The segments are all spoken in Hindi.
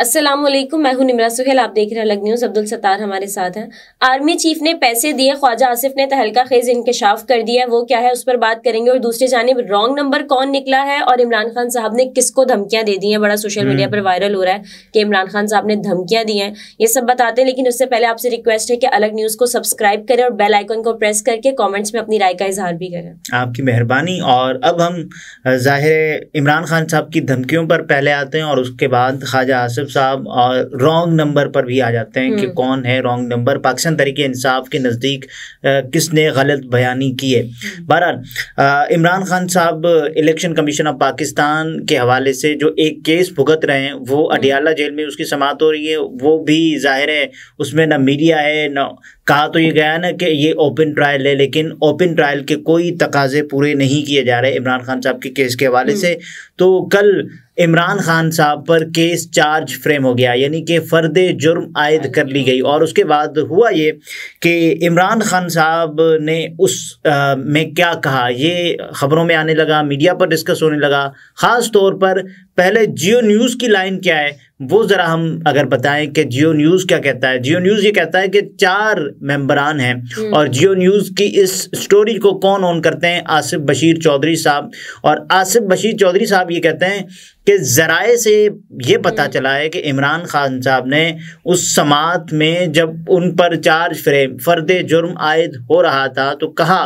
असलम मैं हूं निमरा सुहेल आप देख रहे हैं अलग न्यूज़ अब्दुल सत्तार हमारे साथ हैं आर्मी चीफ ने पैसे दिए ख्वाजा आसिफ ने तहलका खेज इंकशाफ कर दिया है वो क्या है उस पर बात करेंगे और दूसरी जानब रॉन्ग नंबर कौन निकला है और इमरान खान साहब ने किसको धमकियां दे दी हैं बड़ा सोशल मीडिया पर वायरल हो रहा है कि इमरान खान साहब ने धमकियां दी हैं ये सब बताते हैं लेकिन उससे पहले आपसे रिक्वेस्ट है कि अलग न्यूज़ को सब्सक्राइब करें और बेल आइकन को प्रेस करके कॉमेंट्स में अपनी राय का इजहार भी करें आपकी मेहरबानी और अब हम जाहिर इमरान खान साहब की धमकियों पर पहले आते हैं और उसके बाद ख्वाजा आसिफ आसिफ साहब रॉन्ग नंबर पर भी आ जाते हैं कि हम्म। कौन है रॉन्ग नंबर पाकिस्तान तरीके इंसाफ के नज़दीक किसने गलत बयानी की है हम्म। बहरहाल इमरान खान साहब इलेक्शन कमीशन ऑफ पाकिस्तान के हवाले से जो एक केस भुगत रहे हैं वो हम्म। अडियाला जेल में उसकी समात हो रही है वो भी ज़ाहिर है उसमें ना मीडिया है ना कहा तो ये गया ना कि ये ओपन ट्रायल है लेकिन ओपन ट्रायल के कोई तकाजे पूरे नहीं किए जा रहे इमरान खान साहब के केस के हवाले हम्म। से तो कल इमरान खान साहब पर केस चार्ज फ्रेम हो गया यानी कि फ़र्द जुर्म आयद कर ली गई और उसके बाद हुआ ये कि इमरान खान साहब ने उस आ, में क्या कहा ये ख़बरों में आने लगा मीडिया पर डिस्कस होने लगा ख़ास तौर पर पहले जियो न्यूज़ की लाइन क्या है वो ज़रा हम अगर बताएं कि जियो न्यूज़ क्या कहता है जियो न्यूज़ ये कहता है कि चार मेंबरान हैं हम्म। और जियो न्यूज़ की इस स्टोरी को कौन ऑन करते हैं आसिफ बशीर चौधरी साहब और आसिफ बशीर चौधरी साहब ये कहते हैं कि ज़राए से ये पता हम्म। चला है कि इमरान खान साहब ने उस समात में जब उन पर चार्ज फ्रेम फर्द जुर्म आयद हो रहा था तो कहा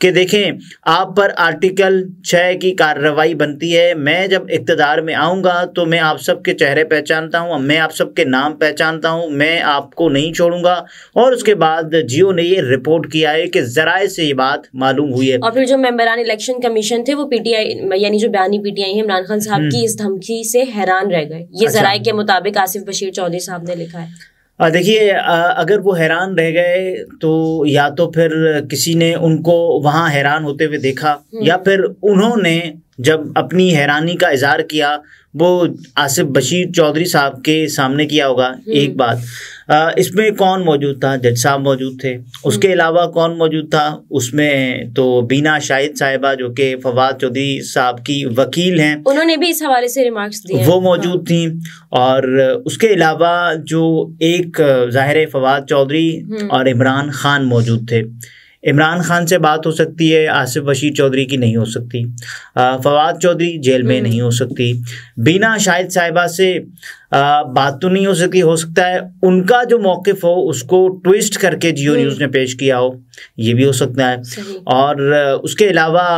कि देखें आप पर आर्टिकल छः की कार्रवाई बनती है मैं जब इकतदार में आऊँगा तो मैं आप सबके चेहरे पहचान पहचानता हूँ मैं आप सबके नाम पहचानता हूँ मैं आपको नहीं छोड़ूंगा और उसके बाद जियो ने ये रिपोर्ट किया है कि जराए से ये बात मालूम हुई है और फिर जो मेम्बरान इलेक्शन कमीशन थे वो पीटीआई यानी जो बयानी पीटीआई है इमरान खान साहब की हम्म। इस धमकी से हैरान रह गए ये अच्छा। जराए के मुताबिक आसिफ बशीर चौधरी साहब ने लिखा है देखिए अगर वो हैरान रह गए तो या तो फिर किसी ने उनको वहाँ हैरान होते हुए देखा या हम्म। फिर उन्होंने जब अपनी हैरानी का इजहार किया वो आसिफ बशीर चौधरी साहब के सामने किया होगा हम्म। एक बात इसमें कौन मौजूद था जज साहब मौजूद थे हम्म। उसके अलावा कौन मौजूद था उसमें तो बीना शाहिद साहिबा जो कि फवाद चौधरी साहब की वकील हैं उन्होंने भी इस हवाले से रिमार्क्स दिए वो मौजूद थी और उसके अलावा जो एक ज़ाहिर फवाद चौधरी हम्म। और इमरान खान मौजूद थे इमरान खान से बात हो सकती है आसिफ बशीर चौधरी की नहीं हो सकती फवाद चौधरी जेल में हम्म। नहीं हो सकती बिना शाहिद साहिबा से बात तो नहीं हो सकती हो सकता है उनका जो मौक़ हो उसको ट्विस्ट करके जियो हम्म। न्यूज़ ने पेश किया हो ये भी हो सकता है और उसके अलावा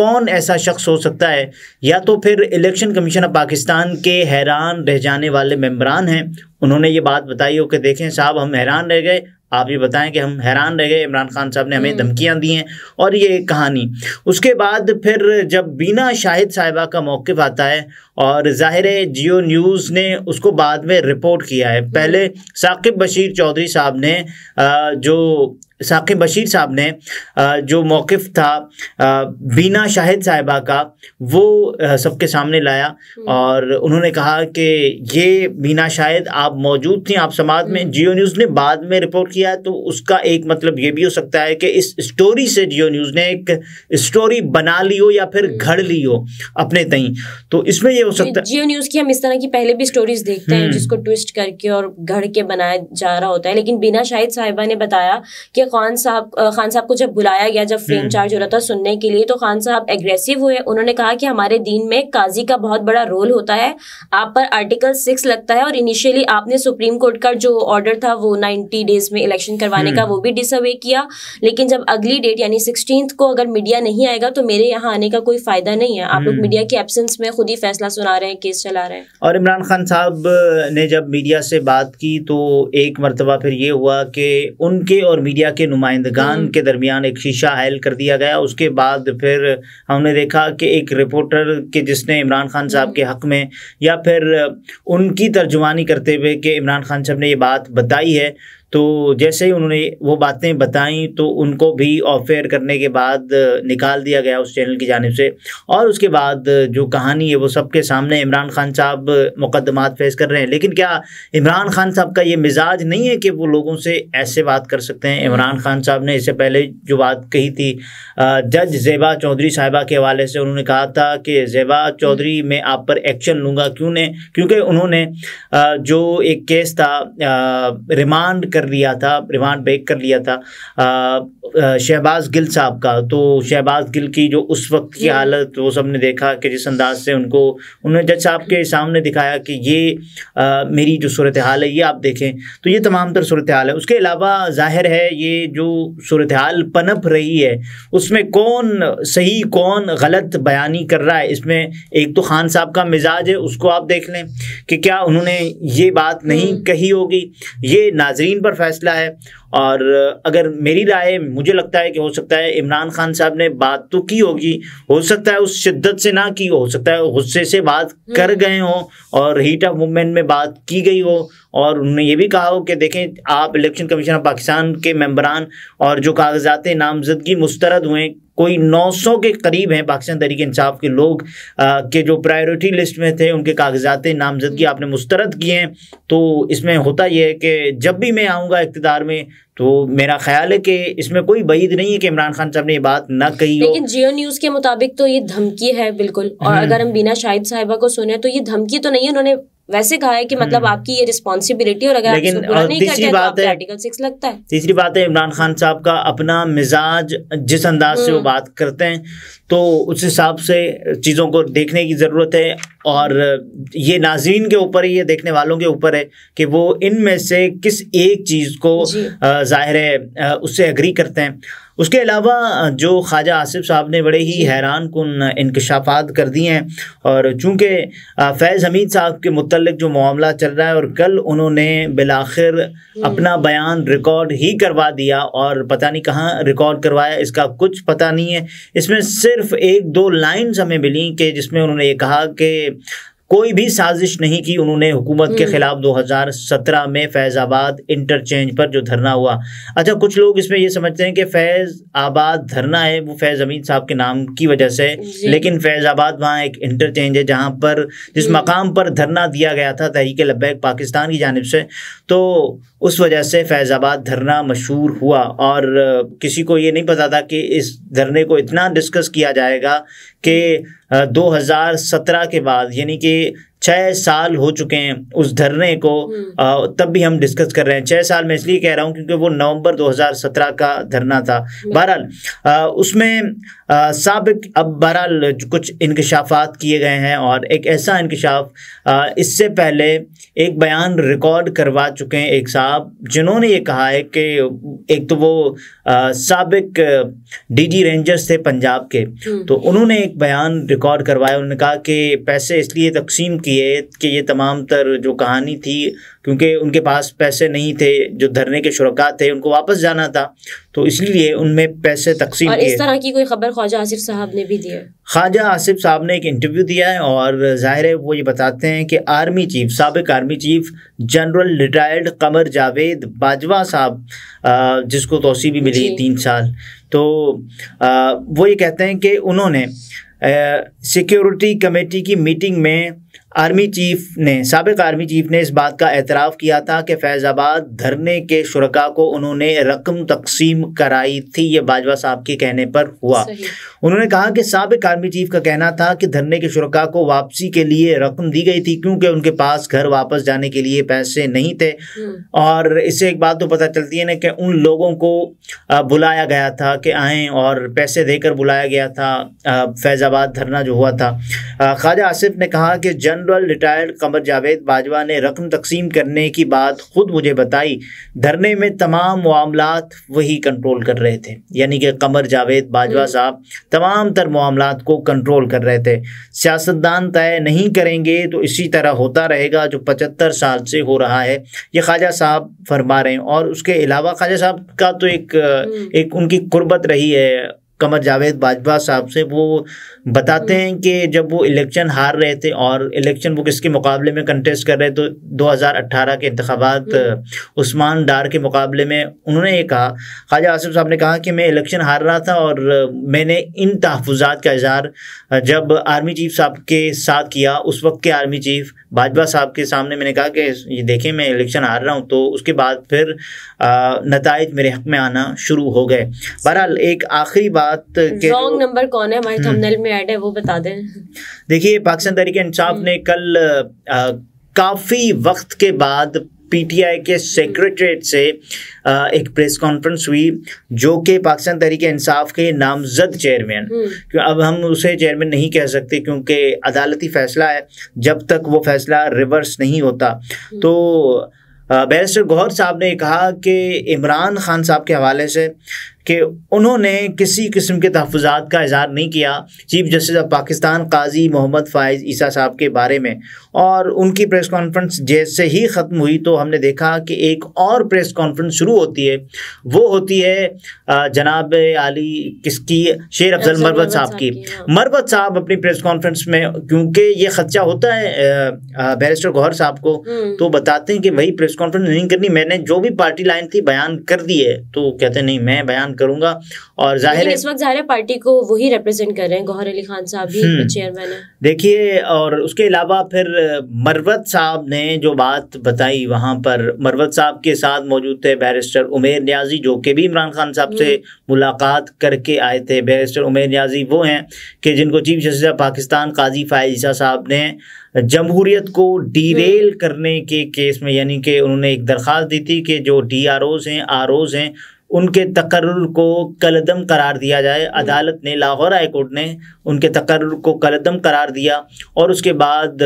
कौन ऐसा शख्स हो सकता है या तो फिर इलेक्शन कमीशन ऑफ पाकिस्तान के हैरान रह जाने वाले मेम्बरान हैं उन्होंने ये बात बताई हो कि देखें साहब हम हैरान रह गए आप ये बताएं कि हम हैरान रह गए इमरान खान साहब ने हमें हम्म। धमकियां दी हैं और ये कहानी उसके बाद फिर जब बीना शाहिद साहिबा का मौक़ आता है और ज़ाहिर है जियो न्यूज़ ने उसको बाद में रिपोर्ट किया है पहले साकिब बशीर चौधरी साहब ने जो साकिब बशीर साहब ने जो मौक़ था बीना शाहिद साहिबा का वो सबके सामने लाया हम्म। और उन्होंने कहा कि ये बीना शाहिद आप मौजूद थी आप समाज में हम्म। जियो न्यूज़ ने बाद में रिपोर्ट किया तो उसका एक मतलब ये भी हो सकता है कि इस स्टोरी से जियो न्यूज़ ने एक स्टोरी बना ली हो या फिर हम्म। घड़ ली हो अपने तई तो इसमें यह हो सकता है जियो न्यूज की हम इस तरह की पहले भी स्टोरीज देखते हैं हम्म। जिसको ट्विस्ट करके और घर के बनाया जा रहा होता है लेकिन बिना शाहिद साहिबा ने बताया कि खान साहब खान साहब को जब बुलाया गया जब फ्रेम हम्म। चार्ज हो रहा था सुनने के लिए तो खान साहब एग्रेसिव हुए उन्होंने कहा कि हमारे दिन में काजी का बहुत बड़ा रोल होता है आप पर आर्टिकल सिक्स लगता है और इनिशियली आपने सुप्रीम कोर्ट का जो ऑर्डर था वो नाइनटी डेज में इलेक्शन करवाने का हम्म। वो भी डिसअवे किया लेकिन जब अगली डेट यानी सिक्सटीन को अगर मीडिया नहीं आएगा तो मेरे यहाँ आने का कोई फायदा नहीं है आप लोग मीडिया के एबसेंस में खुद ही फैसला सुना रहे हैं केस चला रहे हैं और इमरान खान साहब ने जब मीडिया से बात की तो एक मरतबा फिर ये हुआ कि उनके और मीडिया के नुमाइंदगान हम्म। के दरमियान एक शीशा हायल कर दिया गया उसके बाद फिर हमने देखा कि एक रिपोर्टर के जिसने इमरान खान साहब हम्म। के हक़ में या फिर उनकी तर्जुमानी करते हुए कि इमरान खान साहब ने ये बात बताई है तो जैसे ही उन्होंने वो बातें बताई तो उनको भी ऑफेयर करने के बाद निकाल दिया गया उस चैनल की जानब से और उसके बाद जो कहानी है वो सबके सामने इमरान खान साहब मुकदमात फेस कर रहे हैं लेकिन क्या इमरान खान साहब का ये मिजाज नहीं है कि वो लोगों से ऐसे बात कर सकते हैं इमरान खान साहब ने इससे पहले जो बात कही थी जज जेबा चौधरी साहिबा के हवाले से उन्होंने कहा था कि जेबा चौधरी हम्म। मैं आप पर एक्शन लूँगा क्यों ने क्योंकि उन्होंने जो एक केस था रिमांड कर कर लिया था रिमांड बेक कर लिया था शहबाज गिल साहब का तो शहबाज गिल की जो उस वक्त की हालत वो सब ने देखा कि जिस अंदाज से उनको उन्होंने जज साहब के सामने दिखाया कि ये आ, मेरी जो सूरत हाल है ये आप देखें तो ये तमाम तर सूरत हाल है उसके अलावा जाहिर है ये जो सूरत हाल पनप रही है उसमें कौन सही कौन गलत बयानी कर रहा है इसमें एक तो खान साहब का मिजाज है उसको आप देख लें कि क्या उन्होंने ये बात नहीं हम्म। कही होगी ये नाजरीन पर पर फैसला है और अगर मेरी राय मुझे लगता है कि हो सकता है इमरान खान साहब ने बात तो की होगी हो सकता है उस शिद्दत से ना की हो सकता है गुस्से से बात हम्म। कर गए हों और हीट ऑफ मूवमेंट में बात की गई हो और उन्होंने ये भी कहा हो कि देखें आप इलेक्शन कमीशन ऑफ पाकिस्तान के मेम्बरान और जो कागजात नामजदगी मुस्तरद हुए कोई 900 के करीब हैं पाकिस्तान तरीके इंसाफ के लोग आ, के जो प्रायोरिटी लिस्ट में थे उनके कागजात नामजदगी हम्म। आपने मुस्तरद किए हैं तो इसमें होता यह है कि जब भी मैं आऊँगा इकतदार में तो मेरा ख्याल है कि इसमें कोई बईद नहीं है कि इमरान खान साहब ने ये बात ना कही हो लेकिन जियो न्यूज के मुताबिक तो ये धमकी है बिल्कुल और हम्म। अगर हम बिना शाहिद साहिबा को सुने तो ये धमकी तो नहीं है उन्होंने वैसे कहा है कि मतलब हम्म। आपकी ये रिस्पॉन्सिबिलिटी और अगर लेकिन आप नहीं तीसरी करते तो बात तो है आर्टिकल सिक्स लगता है तीसरी बात है इमरान खान साहब का अपना मिजाज जिस अंदाज से वो हम्म। बात करते हैं तो उस हिसाब से चीज़ों को देखने की ज़रूरत है और ये नाजीन के ऊपर है ये देखने वालों के ऊपर है कि वो इनमें से किस एक चीज़ को ज़ाहिर है उससे एग्री करते हैं उसके अलावा जो ख्वाजा आसिफ साहब ने बड़े ही हैरान कन इंकशाफात कर दिए हैं और चूँकि फैज़ हमीद साहब के मतलब जो मामला चल रहा है और कल उन्होंने बिलाखिर अपना बयान रिकॉर्ड ही करवा दिया और पता नहीं कहाँ रिकॉर्ड करवाया इसका कुछ पता नहीं है इसमें सिर्फ एक दो लाइन्स हमें मिली कि जिसमें उन्होंने ये कहा कि कोई भी साजिश नहीं की उन्होंने हुकूमत के हम्म। खिलाफ 2017 में फैज़ाबाद इंटरचेंज पर जो धरना हुआ अच्छा कुछ लोग इसमें ये समझते हैं कि फैज़ आबाद धरना है वो फैज़ अमीन साहब के नाम की वजह से लेकिन फैज़ाबाद वहाँ एक इंटरचेंज है जहाँ पर जिस हम्म। मकाम पर धरना दिया गया था तहरीक लब्बैक पाकिस्तान की जानब से तो उस वजह से फैज़ाबाद धरना मशहूर हुआ और किसी को ये नहीं पता था कि इस धरने को इतना डिस्कस किया जाएगा के 2017 के बाद यानी कि छः साल हो चुके हैं उस धरने को हम्म। आ, तब भी हम डिस्कस कर रहे हैं छः साल में इसलिए कह रहा हूँ क्योंकि वो नवंबर 2017 का धरना था हम्म। बहरहाल उसमें सबक अब बहरहाल कुछ इंकशाफात किए गए हैं और एक ऐसा इंकशाफ इससे पहले एक बयान रिकॉर्ड करवा चुके हैं एक साहब जिन्होंने ये कहा है कि एक तो वो सबक डीजी रेंजर्स थे पंजाब के हम्म। तो उन्होंने एक बयान रिकॉर्ड करवाया उन्होंने कहा कि पैसे इसलिए तकसीम होती है कि ये तमाम तर जो कहानी थी क्योंकि उनके पास पैसे नहीं थे जो धरने के शुरुआत थे उनको वापस जाना था तो इसलिए उनमें पैसे तकसीम और इस तरह की कोई खबर ख्वाजा आसिफ साहब ने भी दी है ख्वाजा आसिफ साहब ने एक इंटरव्यू दिया है और ज़ाहिर है वो ये बताते हैं कि आर्मी चीफ सबक army chief general retired Qamar Javed Bajwa साहब जिसको तोसी भी मिली तीन साल तो वो ये कहते हैं कि उन्होंने सिक्योरिटी कमेटी की मीटिंग में आर्मी चीफ ने सबक आर्मी चीफ ने इस बात का एतराफ़ किया था कि फैज़ाबाद धरने के शुरा को उन्होंने रकम तकसीम कराई थी ये बाजवा साहब के कहने पर हुआ उन्होंने कहा कि सबक आर्मी चीफ का कहना था कि धरने के शुरा को वापसी के लिए रकम दी गई थी क्योंकि उनके पास घर वापस जाने के लिए पैसे नहीं थे हम्म। और इससे एक बात तो पता चलती है ना कि उन लोगों को बुलाया गया था कि आएँ और पैसे देकर बुलाया गया था फैज़ाबाद धरना जो हुआ था ख्वाजा आसिफ ने कहा कि जनरल रिटायर्ड कमर जावेद बाजवा ने रकम तकसीम करने की बात खुद मुझे बताई धरने में तमाम मामला वही कंट्रोल कर रहे थे यानी कि कमर जावेद बाजवा हम्म। साहब तमाम तर मामला को कंट्रोल कर रहे थे सियासतदान तय नहीं करेंगे तो इसी तरह होता रहेगा जो पचहत्तर साल से हो रहा है ये ख्वाजा साहब फरमा रहे हैं और उसके अलावा ख्वाजा साहब का तो एक हम्म। एक उनकी कुर्बत रही है कमर जावेद बाजवा साहब से वो बताते हम्म। हैं कि जब वो इलेक्शन हार रहे थे और इलेक्शन वो किसके मुकाबले में कंटेस्ट कर रहे तो 2018 के इंतबात हम्म। उस्मान डार के मुकाबले में उन्होंने ये कहा ख्वाजा आसिफ साहब ने कहा कि मैं इलेक्शन हार रहा था और मैंने इन तहफात का इजहार जब आर्मी चीफ साहब के साथ किया उस वक्त के आर्मी चीफ बाजवा साहब के सामने मैंने कहा कि ये देखें मैं इलेक्शन हार रहा हूँ तो उसके बाद फिर नतज मेरे हक में आना शुरू हो गए बहरहाल एक आखिरी बात बात रॉन्ग नंबर कौन है हमारे थंबनेल हम्म। में ऐड है वो बता दें देखिए पाकिस्तान तहरीक इंसाफ हम्म। ने कल आ, काफी वक्त के बाद पीटीआई के सेक्रेटरीट से एक प्रेस कॉन्फ्रेंस हुई जो कि पाकिस्तान तहरीक इंसाफ के नामजद चेयरमैन हम्म। क्यों अब हम उसे चेयरमैन नहीं कह सकते क्योंकि अदालती फैसला है जब तक वो फैसला रिवर्स नहीं होता तो बैरिस्टर गौहर साहब ने कहा कि इमरान खान साहब के हवाले से कि उन्होंने किसी किस्म के तहफात का इजहार नहीं किया chief justice of Pakistan Qazi Mohammad Faiz Isa साहब के बारे में और उनकी प्रेस कॉन्फ्रेंस जैसे ही ख़त्म हुई तो हमने देखा कि एक और प्रेस कॉन्फ्रेंस शुरू होती है वो होती है जनाब अली किसकी शेर अफजल मरबत साहब की हाँ। मरबत साहब अपनी प्रेस कॉन्फ्रेंस में क्योंकि ये खदशा होता है बैरिस्टर गौहर साहब को हम्म। तो बताते हैं कि भाई प्रेस कॉन्फ्रेंस नहीं करनी मैंने जो भी पार्टी लाइन थी बयान कर दी है तो कहते नहीं मैं बयान करूंगा और जाहिर इस वक्त जाहिर पार्टी को वही रिप्रेजेंट कर रहे हैं गौहर अली खान साहब भी चेयरमैन हम्म। है देखिए और उसके अलावा फिर मरवत साहब ने जो बात बताई वहां पर मरवत साहब के साथ मौजूद थे बैरिस्टर उमेर न्याजी जो के भी इमरान खान साहब से हम्म। मुलाकात करके आए थे बैरिस्टर उमेर न्याजी वो हैं कि जिनको chief justice of Pakistan Qazi Faiz साहब ने जमहूरियत को डीरेल हम्म। करने के केस में यानी कि उन्होंने एक दरख्वास्त दी थी कि जो डी आर ओज़ हैं आर ओज़ हैं उनके तकर्र को कलदम करार दिया जाए हम्म। अदालत ने लाहौर हाईकोर्ट ने उनके तकर्र को कलदम करार दिया और उसके बाद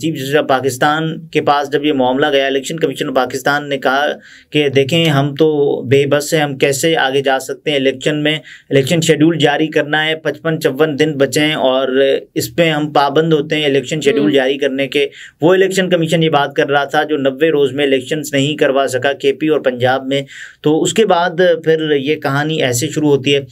चीफ जस्टिस ऑफ पाकिस्तान के पास जब ये मामला गया इलेक्शन कमीशन ऑफ पाकिस्तान ने कहा कि देखें हम तो बेबस हैं हम कैसे आगे जा सकते हैं इलेक्शन में इलेक्शन शेड्यूल जारी करना है पचपन चौवन दिन बचें और इस पर हम पाबंद होते हैं इलेक्शन शेड्यूल हम्म। जारी करने के वो इलेक्शन कमीशन ये बात कर रहा था जो नब्बे रोज़ में इलेक्शन नहीं करवा सका के और पंजाब में तो उसके बाद फिर ये कहानी ऐसे शुरू होती है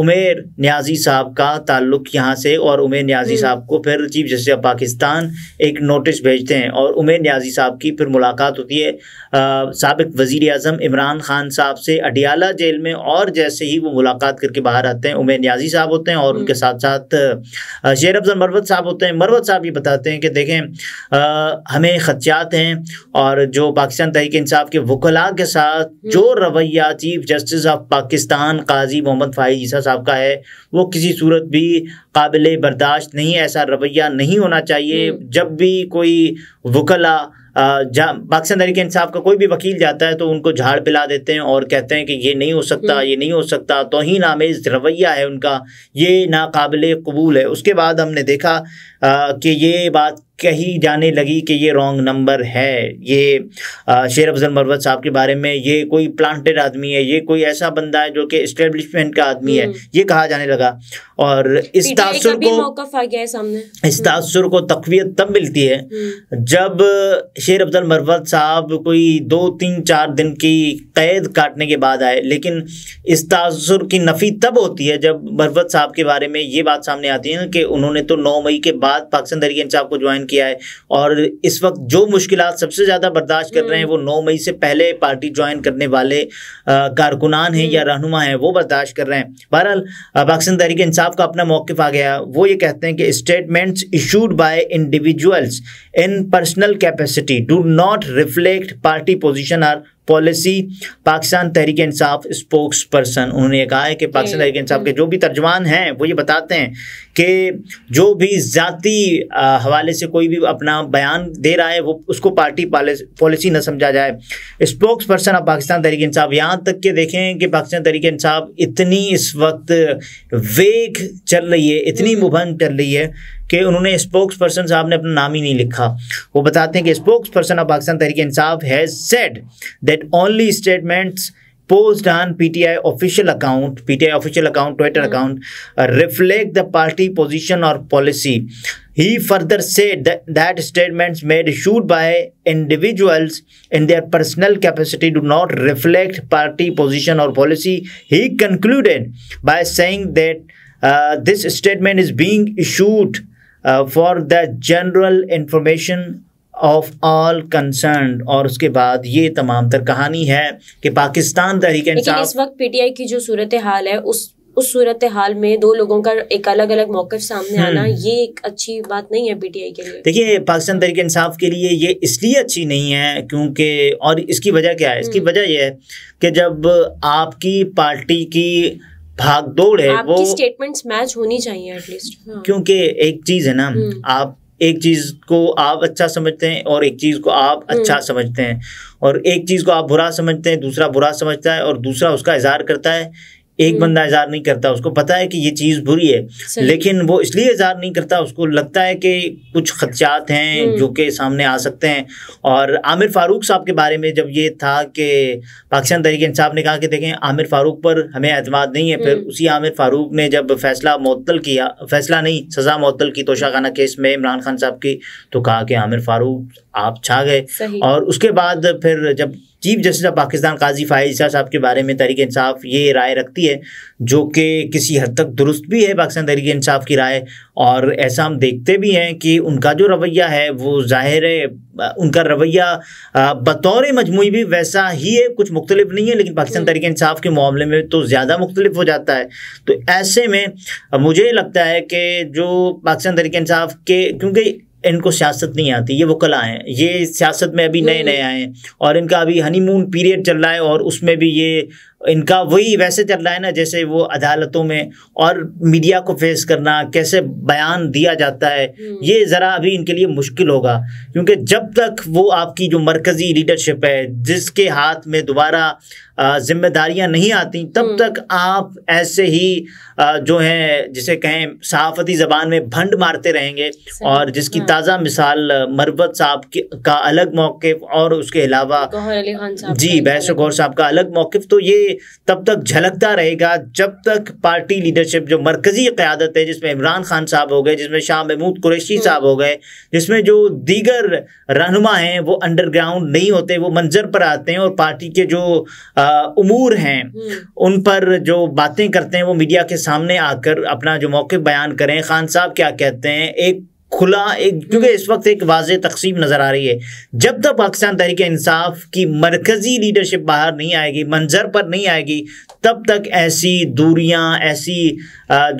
उमेर न्याजी साहब का ताल्लुक यहाँ से और उमेर न्याजी हम्म। साहब को फिर चीफ जस्टिस ऑफ पाकिस्तान एक नोटिस भेजते हैं और उमेर न्याजी साहब की फिर मुलाकात होती है सबक वज़ी अजम इमरान खान साहब से अडियाला जेल में और जैसे ही वो मुलाकात करके बाहर आते हैं उमेर न्याजी साहब होते हैं और हम्म। उनके साथ साथ शेर अफजल मरवत साहब होते हैं मरवत साहब ये बताते हैं कि देखें आ, हमें खदशात हैं और जो पाकिस्तान तहरीक इंसाफ के वकला के साथ हम्म। जो रवैया chief justice of Pakistan Qazi Mohammad Faiz साहब का है वो किसी सूरत भी काबिल बर्दाश्त नहीं ऐसा रवैया नहीं होना चाहिए हम्म। जब भी कोई वकला जा पाकिस्तान तरीके इंसाफ का कोई भी वकील जाता है तो उनको झाड़ पिला देते हैं और कहते हैं कि ये नहीं हो सकता हम्म। ये नहीं हो सकता तो ही नामेज रवैया है उनका ये नाकबिल कबूल है उसके बाद हमने देखा कि ये बात कही जाने लगी कि ये रॉन्ग नंबर है ये शेर अफजल मरवत साहब के बारे में ये कोई प्लांटेड आदमी है ये कोई ऐसा बंदा है जो कि इस्टेब्लिशमेंट का आदमी है हम्म। ये कहा जाने लगा और इस तासर को इस हम्म। तासर को तकवीत तब मिलती है हम्म। जब शेर अफजल मरवत साहब कोई दो तीन चार दिन की कैद काटने के बाद आए लेकिन इस तासर की नफ़ी तब होती है जब मरवत साहब के बारे में ये बात सामने आती है कि उन्होंने तो नौ मई के बाद पाकिस्तान तरीके इंसाफ को ज्वाइन ज्वाइन किया है और इस वक्त जो मुश्किल सबसे ज़्यादा बर्दाश्त कर रहे हैं हम्म। वो नौ मई से पहले पार्टी ज्वाइन करने वाले कारकुनान हैं या हम्म। रहनुमा हैं वो बर्दाश्त कर रहे हैं बहरहाल पाकिस्तान तहरीक इंसाफ का अपना मौकफ आ गया वो ये कहते हैं कि statements issued by individuals in personal capacity do not reflect party position or policy Pakistan Tehreek Insaf spokesperson उन्होंने ये कहा है कि पाकिस्तान तहरीक इंसाफ के जो भी तर्जमान हैं वो ये बताते हैं कि जो भी ज़ाती हवाले से कोई भी अपना बयान दे रहा है वो उसको पार्टी पॉलिसी न समझा जाए spokesperson of Pakistan Tehreek Insaf यहाँ तक के देखें कि पाकिस्तान तहरीक इंसाफ इतनी इस वक्त वेग चल रही है इतनी मुबन चल रही है कि उन्होंने स्पोक्स पर्सन साहब ने अपना नाम ही नहीं लिखा वो बताते हैं कि spokesperson of Pakistan Tehreek Insaf has said that only statements post on P T I official account P T I official account Twitter account reflect the party position और policy he further said that statements made shoot by individuals in their personal capacity do not reflect party position और policy he concluded by saying that this statement is being shoot for the general information of all concern और उसके बाद ये तमाम तर कहानी है कि पाकिस्तान तहरीक इस वक्त पीटीआई की जो सूरत हाल है उस उस सूरत हाल में दो लोगों का एक अलग अलग मौकफ सामने आना हम्म। ये एक अच्छी बात नहीं है पीटीआई के लिए देखिए पाकिस्तान तरीके इंसाफ के लिए ये इसलिए अच्छी नहीं है क्योंकि और इसकी वजह क्या है इसकी हम्म। वजह यह है कि जब आपकी पार्टी की भाग दौड़ है वो स्टेटमेंट्स मैच होनी चाहिए एटलीस्ट हाँ। क्योंकि एक चीज है ना हम्म। आप एक चीज को आप अच्छा समझते हैं और एक चीज को आप हम्म। अच्छा समझते हैं और एक चीज को आप बुरा समझते हैं दूसरा बुरा समझता है और दूसरा उसका इजहार करता है एक हम्म। बंदा इजहार नहीं करता उसको पता है कि ये चीज़ बुरी है लेकिन वो इसलिए इजहार नहीं करता उसको लगता है कि कुछ खदशात हैं हम्म। जो कि सामने आ सकते हैं और आमिर फारूक साहब के बारे में जब ये था कि पाकिस्तान तहरीक साहब ने कहा कि देखें आमिर फारूक पर हमें एतमाद नहीं है फिर हम्म। उसी आमिर फारूक ने जब फैसला मअतल किया फैसला नहीं सज़ा मअतल की तोशाखाना केस में इमरान खान साहब की तो कहा कि आमिर फारूक आप छा गए और उसके बाद फिर जब chief justice of Pakistan Qazi Faiz Shah साहब के बारे में तरीके इंसाफ ये राय रखती है जो कि किसी हद तक दुरुस्त भी है पाकिस्तान तरीके इंसाफ की राय और ऐसा हम देखते भी हैं कि उनका जो रवैया है वो जाहिर है उनका रवैया बतौर मजमू भी वैसा ही है कुछ मुख्तलिफ नहीं है लेकिन पाकिस्तान तरीके इंसाफ के मामले में तो ज़्यादा मुख्तलिफ हो जाता है तो ऐसे में मुझे लगता है कि जो पाकिस्तान तरीके इंसाफ के क्योंकि इनको सियासत नहीं आती ये वो कला हैं ये सियासत में अभी नए हम्म। नए आए हैं और इनका अभी हनीमून पीरियड चल रहा है और उसमें भी ये इनका वही वैसे चल रहा है ना जैसे वो अदालतों में और मीडिया को फेस करना कैसे बयान दिया जाता है हम्म। ये ज़रा अभी इनके लिए मुश्किल होगा क्योंकि जब तक वो आपकी जो मरकज़ी लीडरशिप है जिसके हाथ में दोबारा जिम्मेदारियां नहीं आती तब हम्म। तक आप ऐसे ही जो है जिसे कहें सहाफ़ती ज़बान में भंड मारते रहेंगे और जिसकी हाँ। ताज़ा मिसाल मरवत साहब का अलग मौक़ और उसके अलावा जी बहस गौर साहब का अलग मौक़ तो ये तब तक झलकता रहेगा जब तक पार्टी लीडरशिप जो मरकज़ी क़्यादत है जिसमें इमरान खान साहब हो गए जिसमें शाह महमूद कुरैशी हम्म। साहब हो गए जिसमें जो दीगर रहनुमा हैं वो अंडरग्राउंड नहीं होते वो मंजर पर आते हैं और पार्टी के जो आ, उमूर हैं हम्म। उन पर जो बातें करते हैं वो मीडिया के सामने आकर अपना जो मौके बयान करें खान साहब क्या कहते हैं एक खुला एक क्योंकि हम्म। इस वक्त एक वाज तकसीम नज़र आ रही है जब तक पाकिस्तान तहरीक इंसाफ की मरकज़ी लीडरशिप बाहर नहीं आएगी मंजर पर नहीं आएगी तब तक ऐसी दूरियां ऐसी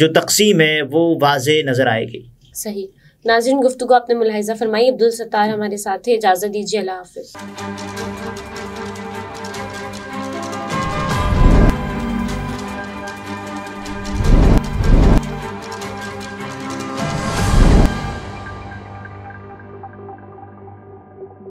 जो तकसीम है वो वाज नज़र आएगी सही नाजिन गुफ्तु आपने मुलाजा फरमाई अब्दुल सत्तार हमारे साथ इजाज़त दीजिए अल्लाह हाफिज़